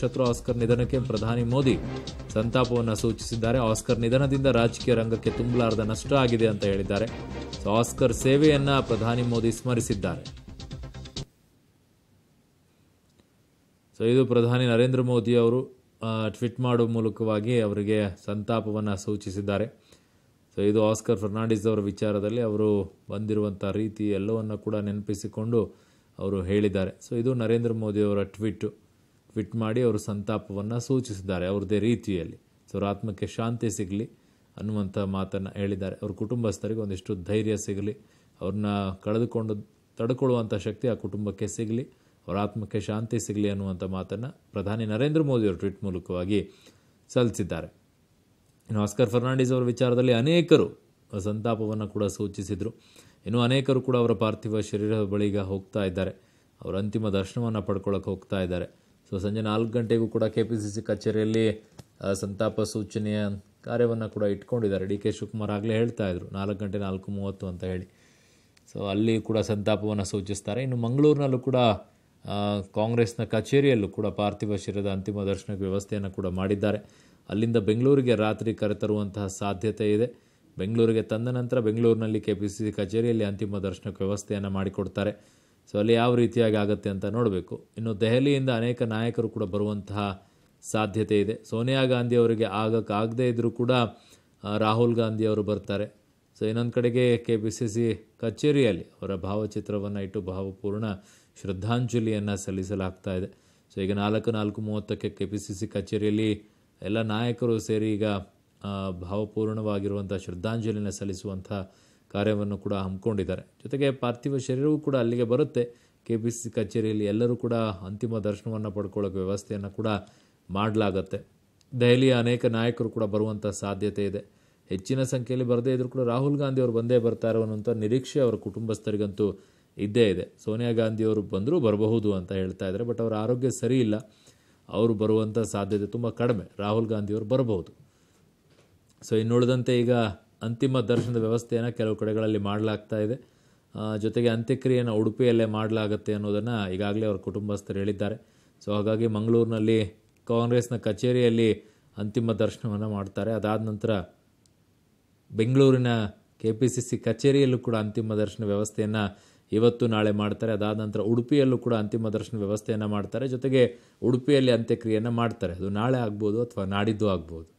ಶತ್ರು ಆಸ್ಕರ್ ನಿಧನಕ್ಕೆ ಪ್ರಧಾನಿ ಮೋದಿ ಸಂತಾಪವನ್ನು ಸೂಚಿಸಿದ್ದಾರೆ ಆಸ್ಕರ್ ನಿಧನದಿಂದ ರಾಜಕೀಯ ರಂಗಕ್ಕೆ ತುಂಬಲಾರದ ನಷ್ಟ ಆಗಿದೆ ಅಂತ ಹೇಳಿದ್ದಾರೆ ಸೊ ಆಸ್ಕರ್ ಸೇವೆಯನ್ನ ಪ್ರಧಾನಿ ಮೋದಿ ಸ್ಮರಿಸಿದ್ದಾರೆ ಸೊ ಇದು ಪ್ರಧಾನಿ ನರೇಂದ್ರ ಮೋದಿ ಅವರು ಟ್ವೀಟ್ ಮಾಡುವ ಮೂಲಕವಾಗಿ ಅವರಿಗೆ ಸಂತಾಪವನ್ನು ಸೂಚಿಸಿದ್ದಾರೆ ಸೊ ಇದು ಆಸ್ಕರ್ ಫರ್ನಾಂಡಿಸ್ ಅವರ ವಿಚಾರದಲ್ಲಿ ಅವರು ಬಂದಿರುವಂಥ ರೀತಿ ಎಲ್ಲವನ್ನು ಕೂಡ ನೆನಪಿಸಿಕೊಂಡು ಅವರು ಹೇಳಿದ್ದಾರೆ ಸೊ ಇದು ನರೇಂದ್ರ ಅವರ ಟ್ವೀಟು ಟ್ವಿಟ್ ಮಾಡಿ ಅವರು ಸಂತಾಪವನ್ನು ಸೂಚಿಸಿದ್ದಾರೆ ಅವ್ರದೇ ರೀತಿಯಲ್ಲಿ ಸೊ ಅವ್ರ ಆತ್ಮಕ್ಕೆ ಶಾಂತಿ ಸಿಗಲಿ ಅನ್ನುವಂಥ ಮಾತನ್ನು ಹೇಳಿದ್ದಾರೆ ಅವ್ರ ಕುಟುಂಬಸ್ಥರಿಗೆ ಒಂದಿಷ್ಟು ಧೈರ್ಯ ಸಿಗಲಿ ಅವ್ರನ್ನ ಕಳೆದುಕೊಂಡು ತಡ್ಕೊಳ್ಳುವಂಥ ಶಕ್ತಿ ಆ ಕುಟುಂಬಕ್ಕೆ ಸಿಗಲಿ ಅವರ ಆತ್ಮಕ್ಕೆ ಶಾಂತಿ ಸಿಗಲಿ ಅನ್ನುವಂಥ ಮಾತನ್ನು ಪ್ರಧಾನಿ ನರೇಂದ್ರ ಮೋದಿಯವರು ಟ್ವೀಟ್ ಮೂಲಕವಾಗಿ ಸಲ್ಲಿಸಿದ್ದಾರೆ ಇನ್ನು ಆಸ್ಕರ್ ಫರ್ನಾಂಡಿಸ್ ಅವರ ವಿಚಾರದಲ್ಲಿ ಅನೇಕರು ಸಂತಾಪವನ್ನು ಕೂಡ ಸೂಚಿಸಿದರು ಇನ್ನು ಅನೇಕರು ಕೂಡ ಅವರ ಪಾರ್ಥಿವ ಶರೀರದ ಬಳಿಗೆ ಹೋಗ್ತಾ ಇದ್ದಾರೆ ಅವರ ಅಂತಿಮ ದರ್ಶನವನ್ನು ಪಡ್ಕೊಳ್ಳೋಕೆ ಹೋಗ್ತಾ ಇದ್ದಾರೆ ಸೊ ಸಂಜೆ ನಾಲ್ಕು ಗಂಟೆಗೂ ಕೂಡ ಕೆ ಪಿ ಸಿ ಸಿ ಕಚೇರಿಯಲ್ಲಿ ಸಂತಾಪ ಸೂಚನೆಯ ಕಾರ್ಯವನ್ನು ಕೂಡ ಇಟ್ಕೊಂಡಿದ್ದಾರೆ ಡಿ ಕೆ ಶಿವಕುಮಾರ್ ಆಗಲೇ ಹೇಳ್ತಾ ಇದ್ರು ನಾಲ್ಕು ಗಂಟೆ ನಾಲ್ಕು ಮೂವತ್ತು ಅಂತ ಹೇಳಿ ಸೊ ಅಲ್ಲಿ ಕೂಡ ಸಂತಾಪವನ್ನು ಸೂಚಿಸ್ತಾರೆ ಇನ್ನು ಮಂಗಳೂರಿನಲ್ಲೂ ಕೂಡ ಕಾಂಗ್ರೆಸ್ನ ಕಚೇರಿಯಲ್ಲೂ ಕೂಡ ಪಾರ್ಥಿವ ಶಿರದ ಅಂತಿಮ ದರ್ಶನಕ್ಕೆ ವ್ಯವಸ್ಥೆಯನ್ನು ಕೂಡ ಮಾಡಿದ್ದಾರೆ ಅಲ್ಲಿಂದ ಬೆಂಗಳೂರಿಗೆ ರಾತ್ರಿ ಕರೆತರುವಂತಹ ಸಾಧ್ಯತೆ ಇದೆ ಬೆಂಗಳೂರಿಗೆ ತಂದ ನಂತರ ಬೆಂಗಳೂರಿನಲ್ಲಿ ಕೆ ಪಿ ಸಿ ಸಿ ಕಚೇರಿಯಲ್ಲಿ ಅಂತಿಮ ದರ್ಶನಕ್ಕೆ ವ್ಯವಸ್ಥೆಯನ್ನು ಮಾಡಿಕೊಡ್ತಾರೆ ಸೊ ಅಲ್ಲಿ ಯಾವ ರೀತಿಯಾಗಿ ಆಗುತ್ತೆ ಅಂತ ನೋಡಬೇಕು ಇನ್ನು ದೆಹಲಿಯಿಂದ ಅನೇಕ ನಾಯಕರು ಕೂಡ ಬರುವಂತಹ ಸಾಧ್ಯತೆ ಇದೆ ಸೋನಿಯಾ ಗಾಂಧಿ ಅವರಿಗೆ ಆಗಕ್ಕಾಗದೇ ಇದ್ದರೂ ಕೂಡ ರಾಹುಲ್ ಗಾಂಧಿ ಅವರು ಬರ್ತಾರೆ ಸೊ ಇನ್ನೊಂದು ಕಡೆಗೆ ಕೆ ಪಿ ಸಿ ಸಿ ಕಚೇರಿಯಲ್ಲಿ ಅವರ ಭಾವಚಿತ್ರವನ್ನು ಇಟ್ಟು ಭಾವಪೂರ್ಣ ಶ್ರದ್ಧಾಂಜಲಿಯನ್ನು ಸಲ್ಲಿಸಲಾಗ್ತಾ ಇದೆ ಸೊ ಈಗ ನಾಲ್ಕು ನಾಲ್ಕು ಮೂವತ್ತಕ್ಕೆ ಕೆ ಪಿ ಸಿ ಸಿ ಕಚೇರಿಯಲ್ಲಿ ಎಲ್ಲ ನಾಯಕರು ಸೇರಿ ಈಗ ಭಾವಪೂರ್ಣವಾಗಿರುವಂಥ ಶ್ರದ್ಧಾಂಜಲಿಯನ್ನು ಸಲ್ಲಿಸುವಂಥ ಕಾರ್ಯವನ್ನು ಕೂಡ ಹಮ್ಮಿಕೊಂಡಿದ್ದಾರೆ ಜೊತೆಗೆ ಪಾರ್ಥಿವ ಶರೀರವೂ ಕೂಡ ಅಲ್ಲಿಗೆ ಬರುತ್ತೆ ಕೆ ಪಿ ಸಿ ಕಚೇರಿಯಲ್ಲಿ ಎಲ್ಲರೂ ಕೂಡ ಅಂತಿಮ ದರ್ಶನವನ್ನು ಪಡ್ಕೊಳ್ಳೋಕೆ ವ್ಯವಸ್ಥೆಯನ್ನು ಕೂಡ ಮಾಡಲಾಗತ್ತೆ ದೆಹಲಿಯ ಅನೇಕ ನಾಯಕರು ಕೂಡ ಬರುವಂಥ ಸಾಧ್ಯತೆ ಇದೆ ಹೆಚ್ಚಿನ ಸಂಖ್ಯೆಯಲ್ಲಿ ಬರದೇ ಇದ್ದರೂ ಕೂಡ ರಾಹುಲ್ ಗಾಂಧಿ ಅವರು ಬಂದೇ ಬರ್ತಾರೆ ಅನ್ನುವಂಥ ನಿರೀಕ್ಷೆ ಅವರ ಕುಟುಂಬಸ್ಥರಿಗಂತೂ ಇದ್ದೇ ಇದೆ ಸೋನಿಯಾ ಗಾಂಧಿಯವರು ಬಂದರೂ ಬರಬಹುದು ಅಂತ ಹೇಳ್ತಾ ಇದ್ದಾರೆ ಬಟ್ ಅವರ ಆರೋಗ್ಯ ಸರಿ ಇಲ್ಲ ಅವರು ಬರುವಂಥ ಸಾಧ್ಯತೆ ತುಂಬ ಕಡಿಮೆ ರಾಹುಲ್ ಗಾಂಧಿಯವರು ಬರಬಹುದು ಸೊ ಇನ್ನುಳಿದಂತೆ ಈಗ ಅಂತಿಮ ದರ್ಶನದ ವ್ಯವಸ್ಥೆಯನ್ನು ಕೆಲವು ಕಡೆಗಳಲ್ಲಿ ಮಾಡಲಾಗ್ತಾ ಇದೆ ಜೊತೆಗೆ ಅಂತ್ಯಕ್ರಿಯೆಯನ್ನು ಉಡುಪಿಯಲ್ಲೇ ಮಾಡಲಾಗುತ್ತೆ ಅನ್ನೋದನ್ನು ಈಗಾಗಲೇ ಅವರ ಕುಟುಂಬಸ್ಥರು ಹೇಳಿದ್ದಾರೆ ಸೊ ಹಾಗಾಗಿ ಮಂಗಳೂರಿನಲ್ಲಿ ಕಾಂಗ್ರೆಸ್ನ ಕಚೇರಿಯಲ್ಲಿ ಅಂತಿಮ ದರ್ಶನವನ್ನು ಮಾಡ್ತಾರೆ ಅದಾದ ನಂತರ ಬೆಂಗಳೂರಿನ ಕೆ ಪಿ ಸಿ ಸಿ ಕಚೇರಿಯಲ್ಲೂ ಕೂಡ ಅಂತಿಮ ದರ್ಶನ ವ್ಯವಸ್ಥೆಯನ್ನು ಇವತ್ತು ನಾಳೆ ಮಾಡ್ತಾರೆ ಅದಾದ ನಂತರ ಉಡುಪಿಯಲ್ಲೂ ಕೂಡ ಅಂತಿಮ ದರ್ಶನ ವ್ಯವಸ್ಥೆಯನ್ನು ಮಾಡ್ತಾರೆ ಜೊತೆಗೆ ಉಡುಪಿಯಲ್ಲಿ ಅಂತ್ಯಕ್ರಿಯೆಯನ್ನು ಮಾಡ್ತಾರೆ ಅದು ನಾಳೆ ಆಗ್ಬೋದು ಅಥವಾ ನಾಡಿದ್ದು ಆಗ್ಬೋದು